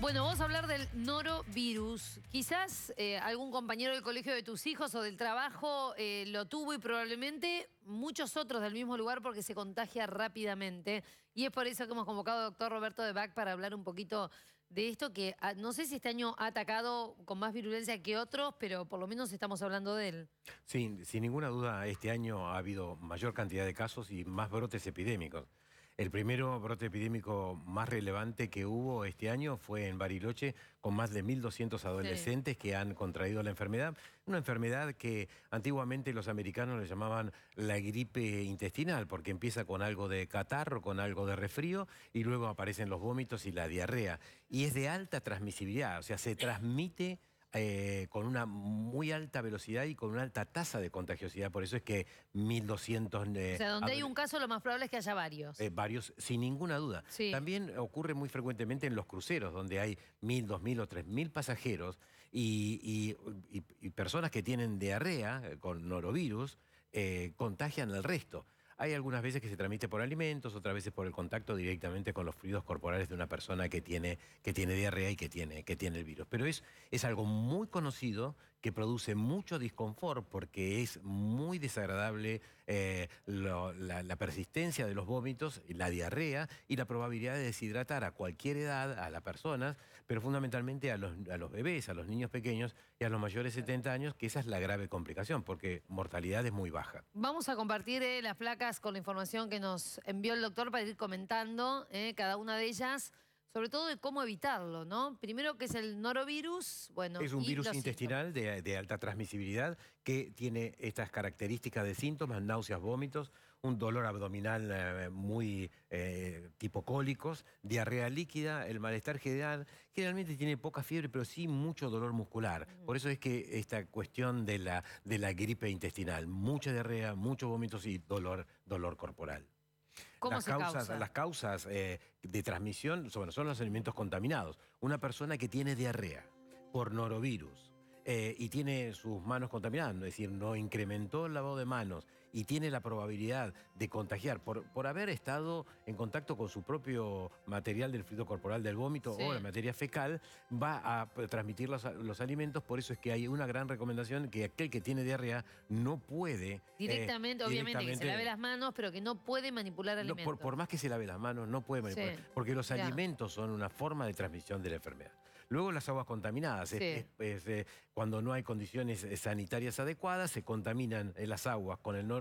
Bueno, vamos a hablar del norovirus. Quizás eh, algún compañero del colegio de tus hijos o del trabajo eh, lo tuvo y probablemente muchos otros del mismo lugar porque se contagia rápidamente. Y es por eso que hemos convocado al doctor Roberto de Bach para hablar un poquito de esto que ah, no sé si este año ha atacado con más virulencia que otros, pero por lo menos estamos hablando de él. Sí, sin ninguna duda este año ha habido mayor cantidad de casos y más brotes epidémicos. El primero brote epidémico más relevante que hubo este año fue en Bariloche, con más de 1.200 adolescentes que han contraído la enfermedad. Una enfermedad que antiguamente los americanos le llamaban la gripe intestinal, porque empieza con algo de catarro, con algo de resfrío, y luego aparecen los vómitos y la diarrea. Y es de alta transmisibilidad, o sea, se transmite eh, con una muy alta velocidad y con una alta tasa de contagiosidad. Por eso es que 1.200... Eh, o sea, donde hay un caso lo más probable es que haya varios. Eh, varios, sin ninguna duda. También ocurre muy frecuentemente en los cruceros, donde hay 1.000, 2.000 o 3.000 pasajeros y, y, personas que tienen diarrea con norovirus contagian al resto. Hay algunas veces que se transmite por alimentos, otras veces por el contacto directamente con los fluidos corporales de una persona que tiene, que tiene diarrea y que tiene, que tiene el virus. Pero es, es algo muy conocido que produce mucho disconfort porque es muy desagradable eh, la, persistencia de los vómitos, la diarrea y la probabilidad de deshidratar a cualquier edad, a las personas, pero fundamentalmente a los, bebés, a los niños pequeños y a los mayores de 70 años, que esa es la grave complicación porque mortalidad es muy baja. Vamos a compartir eh, la placa con la información que nos envió el doctor para ir comentando eh, cada una de ellas sobre todo de cómo evitarlo, ¿no? Primero que es el norovirus, bueno. Es un virus intestinal de, alta transmisibilidad que tiene estas características de síntomas, náuseas, vómitos, un dolor abdominal eh, muy eh, tipo cólicos, diarrea líquida, el malestar general. Generalmente tiene poca fiebre, pero sí mucho dolor muscular. Por eso es que esta cuestión de la, de la gripe intestinal, mucha diarrea, muchos vómitos y dolor, dolor corporal las, causas, las eh, causas de transmisión bueno, son los alimentos contaminados. Una persona que tiene diarrea por norovirus eh, y tiene sus manos contaminadas, es decir, no incrementó el lavado de manos y tiene la probabilidad de contagiar por, por haber estado en contacto con su propio material del fluido corporal del vómito o la materia fecal, va a eh, transmitir los, alimentos. Por eso es que hay una gran recomendación que aquel que tiene diarrea no puede. Eh, directamente, obviamente, que se lave las manos, pero que no puede manipular alimentos. por, más que se lave las manos, no puede manipular. Porque los alimentos son una forma de transmisión de la enfermedad. Luego las aguas contaminadas. Eh, cuando no hay condiciones sanitarias adecuadas, se contaminan las aguas con el no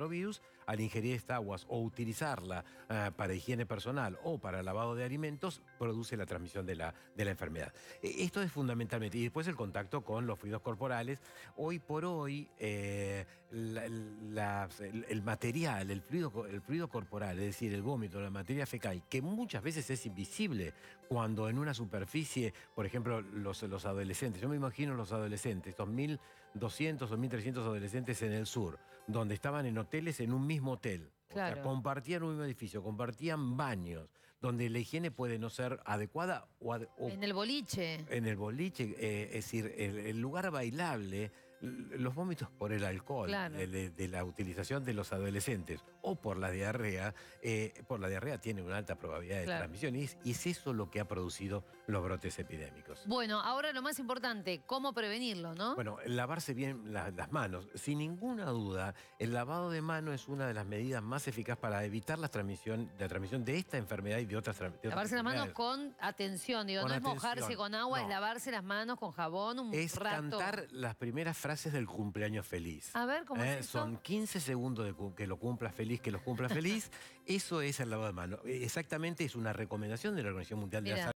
al ingerir estas aguas o utilizarla ah, para higiene personal o para lavado de alimentos produce la transmisión de la, de la enfermedad. E, esto es fundamentalmente. Y después el contacto con los fluidos corporales. Hoy por hoy, eh, el, material, el fluido, el fluido corporal, es decir, el vómito, la materia fecal, que muchas veces es invisible cuando en una superficie, por ejemplo, los, los adolescentes, yo me imagino los adolescentes, 2.200 1.200 o 1.300 adolescentes en el sur, donde estaban en hoteles en un mismo hotel. O sea, compartían un mismo edificio, compartían baños, donde la higiene puede no ser adecuada o... en el boliche. En el boliche, eh, es decir, el lugar bailable los vómitos por el alcohol, eh, de, la utilización de los adolescentes o por la diarrea, eh, por la diarrea tiene una alta probabilidad de transmisión y es, eso lo que ha producido los brotes epidémicos. Bueno, ahora lo más importante, ¿cómo prevenirlo, no? Bueno, lavarse bien las manos. Sin ninguna duda, el lavado de mano es una de las medidas más eficaces para evitar la transmisión, transmisión de esta enfermedad y de otras, Lavarse las manos con atención, digo, no es mojarse con agua, es lavarse las manos con jabón un es cantar las primeras frases del cumpleaños feliz. A ver, ¿cómo ¿Eh? es Son 15 segundos de que lo cumpla feliz, que lo cumpla feliz. eso es el lavado de mano. Exactamente es una recomendación de la Organización Mundial de la Salud.